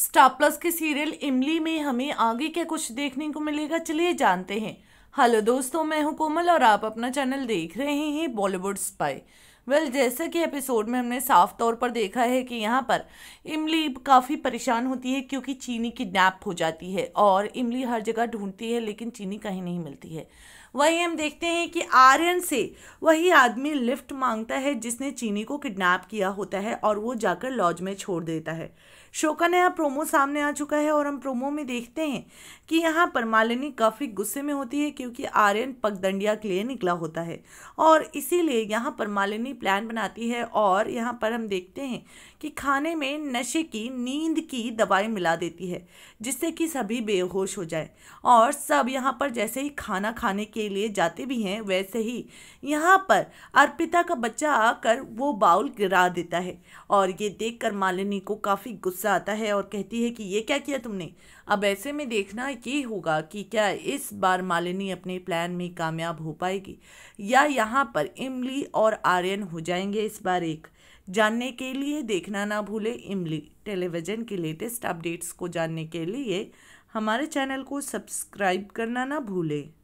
star plus के serial इमली में हमें आगे क्या कुछ देखने को मिलेगा चलिए जानते हैं हेलो दोस्तों मैं हूं कोमल और आप अपना चैनल देख रहे हैं बॉलीवुड स्पाई वेल well, जैसा कि एपिसोड में हमने साफ तौर पर देखा है कि यहाँ पर इमली काफ़ी परेशान होती है क्योंकि चीनी किडनैप हो जाती है और इमली हर जगह ढूंढती है लेकिन चीनी कहीं नहीं मिलती है वहीं हम देखते हैं कि आर्यन से वही आदमी लिफ्ट मांगता है जिसने चीनी को किडनैप किया होता है और वो जाकर लॉज में छोड़ देता है शो का नया प्रोमो सामने आ चुका है और हम प्रोमो में देखते हैं कि यहाँ पर मालिनी काफ़ी गुस्से में होती है क्योंकि आर्यन पगदंडिया के लिए निकला होता है और इसीलिए यहाँ पर मालिनी प्लान बनाती है और यहाँ पर हम देखते हैं कि खाने में नशे की नींद की दवाई मिला देती है जिससे कि सभी बेहोश हो जाए और सब यहाँ पर जैसे ही खाना खाने के के लिए जाते भी हैं वैसे ही यहाँ पर अर्पिता का बच्चा आकर वो बाउल गिरा देता है और ये देखकर मालिनी को काफ़ी गुस्सा आता है और कहती है कि ये क्या किया तुमने अब ऐसे में देखना ये होगा कि क्या इस बार मालिनी अपने प्लान में कामयाब हो पाएगी या यहाँ पर इमली और आर्यन हो जाएंगे इस बार एक जानने के लिए देखना ना भूले इमली टेलीविज़न के लेटेस्ट अपडेट्स को जानने के लिए हमारे चैनल को सब्सक्राइब करना ना भूलें